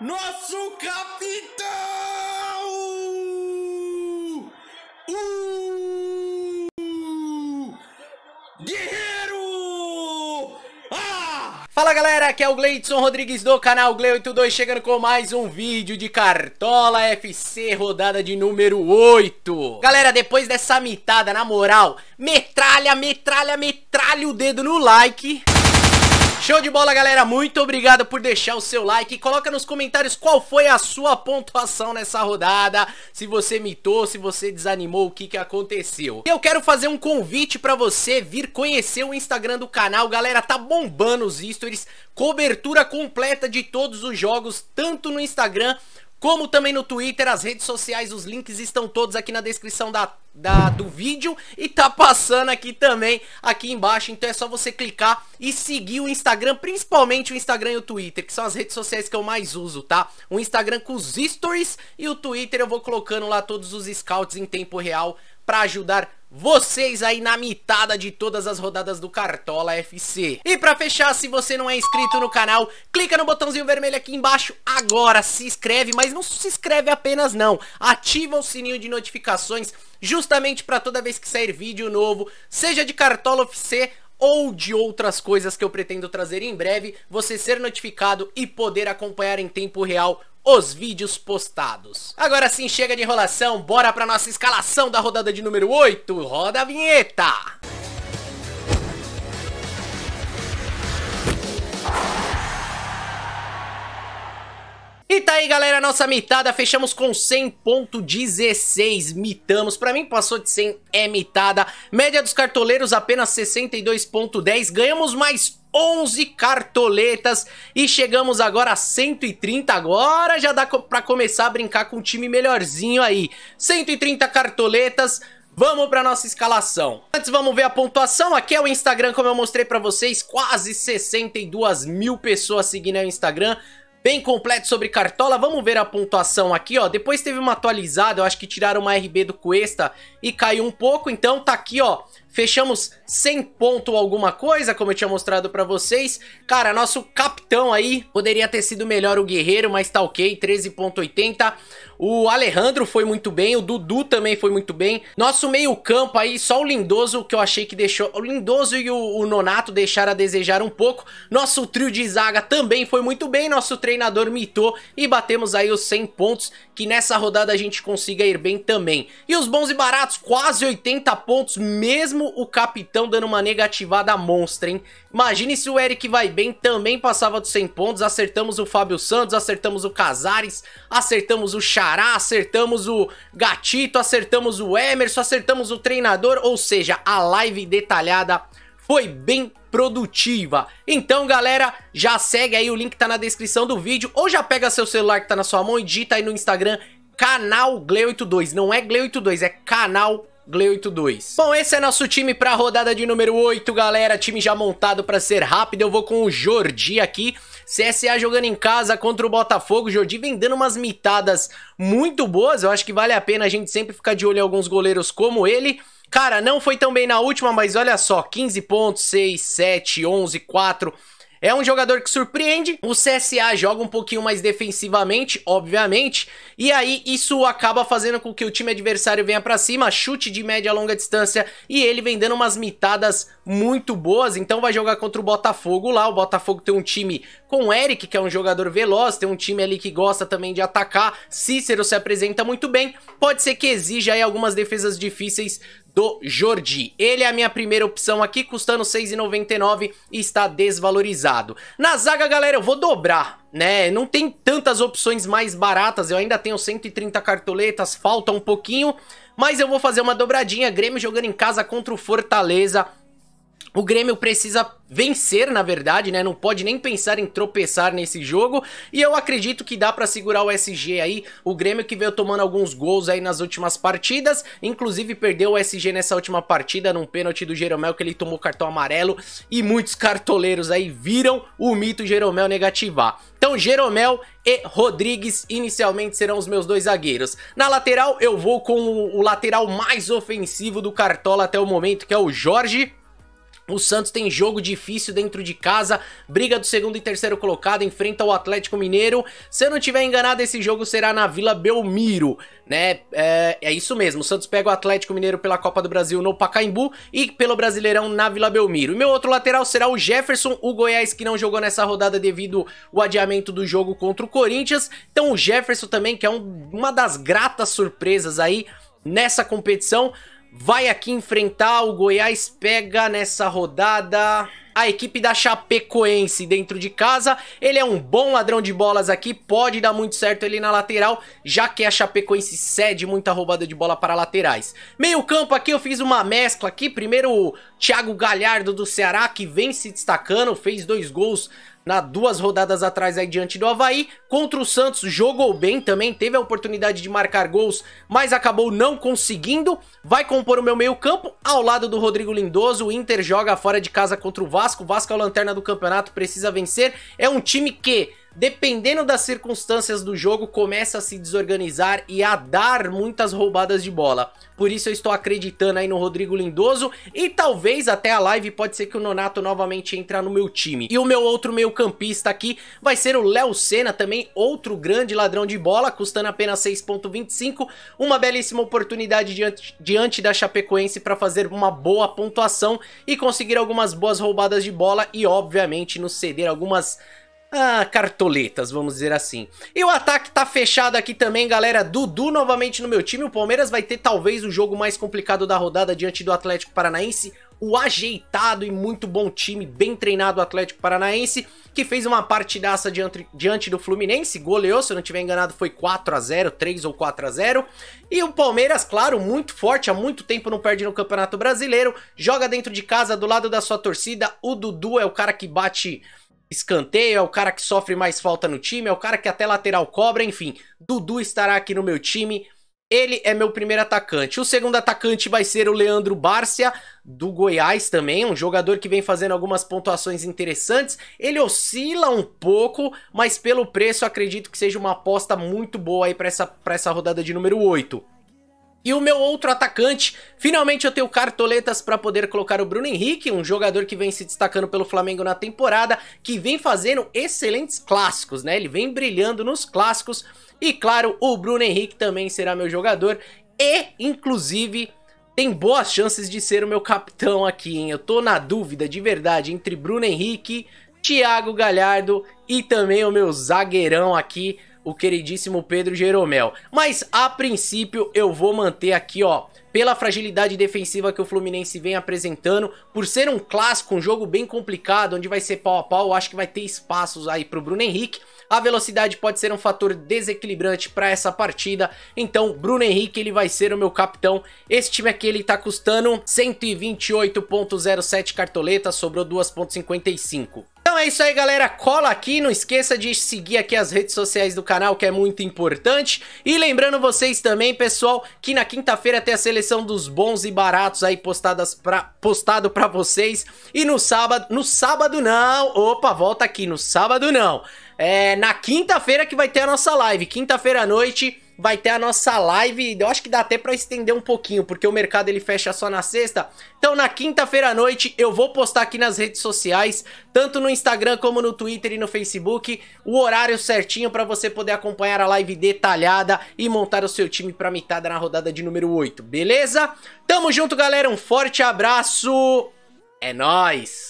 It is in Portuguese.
nosso capitão! Uh! Guerreiro! Ah! Fala galera, aqui é o Gleidson Rodrigues do canal Gle82 chegando com mais um vídeo de Cartola FC, rodada de número 8. Galera, depois dessa mitada, na moral, metralha, metralha, metralha o dedo no like Show de bola, galera. Muito obrigado por deixar o seu like. Coloca nos comentários qual foi a sua pontuação nessa rodada. Se você mitou, se você desanimou, o que, que aconteceu. Eu quero fazer um convite pra você vir conhecer o Instagram do canal. Galera, tá bombando os stories. Cobertura completa de todos os jogos, tanto no Instagram como também no Twitter, as redes sociais, os links estão todos aqui na descrição da, da, do vídeo e tá passando aqui também, aqui embaixo, então é só você clicar e seguir o Instagram, principalmente o Instagram e o Twitter, que são as redes sociais que eu mais uso, tá? O Instagram com os stories e o Twitter eu vou colocando lá todos os scouts em tempo real para ajudar vocês aí na mitada de todas as rodadas do Cartola FC. E pra fechar, se você não é inscrito no canal, clica no botãozinho vermelho aqui embaixo agora, se inscreve, mas não se inscreve apenas não, ativa o sininho de notificações justamente pra toda vez que sair vídeo novo, seja de Cartola FC ou de outras coisas que eu pretendo trazer em breve, você ser notificado e poder acompanhar em tempo real os vídeos postados. Agora sim, chega de enrolação, bora pra nossa escalação da rodada de número 8. Roda a vinheta! E tá aí, galera, nossa mitada. Fechamos com 100.16. Mitamos. Pra mim, passou de 100, é mitada. Média dos cartoleiros, apenas 62.10. Ganhamos mais 11 cartoletas e chegamos agora a 130, agora já dá pra começar a brincar com um time melhorzinho aí. 130 cartoletas, vamos pra nossa escalação. Antes vamos ver a pontuação, aqui é o Instagram como eu mostrei pra vocês, quase 62 mil pessoas seguindo o Instagram, bem completo sobre Cartola. Vamos ver a pontuação aqui, ó. Depois teve uma atualizada, eu acho que tiraram uma RB do Cuesta e caiu um pouco. Então tá aqui, ó, Fechamos sem ponto alguma coisa, como eu tinha mostrado pra vocês. Cara, nosso capitão aí poderia ter sido melhor o Guerreiro, mas tá ok, 13.80. O Alejandro foi muito bem, o Dudu também foi muito bem. Nosso meio campo aí, só o Lindoso que eu achei que deixou... O Lindoso e o, o Nonato deixaram a desejar um pouco. Nosso trio de zaga também foi muito bem, nosso treinador mitou e batemos aí os 100 pontos, que nessa rodada a gente consiga ir bem também. E os bons e baratos, quase 80 pontos mesmo mesmo o capitão dando uma negativada monstra, hein? Imagine se o Eric vai bem, também passava dos 100 pontos. Acertamos o Fábio Santos, acertamos o Casares, acertamos o Xará, acertamos o Gatito, acertamos o Emerson, acertamos o treinador. Ou seja, a live detalhada foi bem produtiva. Então, galera, já segue aí, o link tá na descrição do vídeo, ou já pega seu celular que tá na sua mão e digita aí no Instagram canal Gle82, não é Gle82, é canal Gle82. Bom, esse é nosso time pra rodada de número 8, galera. Time já montado pra ser rápido. Eu vou com o Jordi aqui. CSA jogando em casa contra o Botafogo. O Jordi vem dando umas mitadas muito boas. Eu acho que vale a pena a gente sempre ficar de olho em alguns goleiros como ele. Cara, não foi tão bem na última, mas olha só, 15 pontos, 6, 7, 11, 4... É um jogador que surpreende, o CSA joga um pouquinho mais defensivamente, obviamente, e aí isso acaba fazendo com que o time adversário venha para cima, chute de média a longa distância, e ele vem dando umas mitadas muito boas, então vai jogar contra o Botafogo lá, o Botafogo tem um time com o Eric, que é um jogador veloz, tem um time ali que gosta também de atacar, Cícero se apresenta muito bem, pode ser que exija aí algumas defesas difíceis do Jordi. Ele é a minha primeira opção aqui, custando 6,99 e está desvalorizado. Na zaga, galera, eu vou dobrar, né? Não tem tantas opções mais baratas, eu ainda tenho 130 cartoletas, falta um pouquinho, mas eu vou fazer uma dobradinha, Grêmio jogando em casa contra o Fortaleza, o Grêmio precisa vencer, na verdade, né? Não pode nem pensar em tropeçar nesse jogo. E eu acredito que dá para segurar o SG aí. O Grêmio que veio tomando alguns gols aí nas últimas partidas, inclusive perdeu o SG nessa última partida num pênalti do Jeromel que ele tomou cartão amarelo e muitos cartoleiros aí viram o mito Jeromel negativar. Então, Jeromel e Rodrigues inicialmente serão os meus dois zagueiros. Na lateral, eu vou com o lateral mais ofensivo do Cartola até o momento, que é o Jorge. O Santos tem jogo difícil dentro de casa, briga do segundo e terceiro colocado, enfrenta o Atlético Mineiro. Se eu não tiver enganado, esse jogo será na Vila Belmiro, né? É, é, isso mesmo, o Santos pega o Atlético Mineiro pela Copa do Brasil no Pacaembu e pelo Brasileirão na Vila Belmiro. E meu outro lateral será o Jefferson, o Goiás que não jogou nessa rodada devido ao adiamento do jogo contra o Corinthians. Então o Jefferson também, que é um, uma das gratas surpresas aí nessa competição vai aqui enfrentar. O Goiás pega nessa rodada a equipe da Chapecoense dentro de casa. Ele é um bom ladrão de bolas aqui, pode dar muito certo ele na lateral, já que a Chapecoense cede muita roubada de bola para laterais. Meio campo aqui eu fiz uma mescla aqui, primeiro o Thiago Galhardo do Ceará, que vem se destacando, fez dois gols na duas rodadas atrás aí diante do Havaí. Contra o Santos, jogou bem também, teve a oportunidade de marcar gols, mas acabou não conseguindo. Vai compor o meu meio campo ao lado do Rodrigo Lindoso. O Inter joga fora de casa contra o Vasco. O Vasco é a lanterna do campeonato, precisa vencer. É um time que dependendo das circunstâncias do jogo, começa a se desorganizar e a dar muitas roubadas de bola. Por isso eu estou acreditando aí no Rodrigo Lindoso e talvez até a live pode ser que o Nonato novamente entre no meu time. E o meu outro meio campista aqui vai ser o Léo Senna, também outro grande ladrão de bola, custando apenas 6.25, uma belíssima oportunidade diante, diante da Chapecoense para fazer uma boa pontuação e conseguir algumas boas roubadas de bola e obviamente nos ceder algumas ah, cartoletas, vamos dizer assim. E o ataque tá fechado aqui também, galera. Dudu novamente no meu time. O Palmeiras vai ter talvez o jogo mais complicado da rodada diante do Atlético Paranaense. O ajeitado e muito bom time, bem treinado Atlético Paranaense, que fez uma partidaça diante, diante do Fluminense, goleou, se eu não tiver enganado, foi 4 a 0 3 ou 4 a 0 E o Palmeiras, claro, muito forte, há muito tempo não perde no Campeonato Brasileiro, joga dentro de casa, do lado da sua torcida. O Dudu é o cara que bate escanteio, é o cara que sofre mais falta no time, é o cara que até lateral cobra, enfim. Dudu estará aqui no meu time. Ele é meu primeiro atacante. O segundo atacante vai ser o Leandro Bárcia, do Goiás também, um jogador que vem fazendo algumas pontuações interessantes. Ele oscila um pouco, mas pelo preço acredito que seja uma aposta muito boa aí para essa, pra essa rodada de número 8. E o meu outro atacante, finalmente eu tenho cartoletas para poder colocar o Bruno Henrique, um jogador que vem se destacando pelo Flamengo na temporada, que vem fazendo excelentes clássicos, né? Ele vem brilhando nos clássicos e claro, o Bruno Henrique também será meu jogador e inclusive tem boas chances de ser o meu capitão aqui, hein? Eu tô na dúvida de verdade entre Bruno Henrique, Thiago Galhardo e também o meu zagueirão aqui, o queridíssimo Pedro Jeromel. Mas a princípio eu vou manter aqui, ó, pela fragilidade defensiva que o Fluminense vem apresentando, por ser um clássico, um jogo bem complicado, onde vai ser pau a pau, acho que vai ter espaços aí pro Bruno Henrique. A velocidade pode ser um fator desequilibrante para essa partida, então Bruno Henrique ele vai ser o meu capitão. Esse time aqui ele tá custando 128.07 cartoletas, sobrou 2.55 é isso aí, galera. Cola aqui, não esqueça de seguir aqui as redes sociais do canal, que é muito importante. E lembrando vocês também, pessoal, que na quinta-feira tem a seleção dos bons e baratos aí postadas pra, postado pra vocês. E no sábado... No sábado não! Opa, volta aqui. No sábado não. É na quinta-feira que vai ter a nossa live. Quinta-feira à noite vai ter a nossa live. Eu acho que dá até para estender um pouquinho, porque o mercado ele fecha só na sexta. Então, na quinta-feira à noite, eu vou postar aqui nas redes sociais, tanto no Instagram como no Twitter e no Facebook, o horário certinho para você poder acompanhar a live detalhada e montar o seu time para mitada na rodada de número 8, beleza? Tamo junto, galera. Um forte abraço. É nós.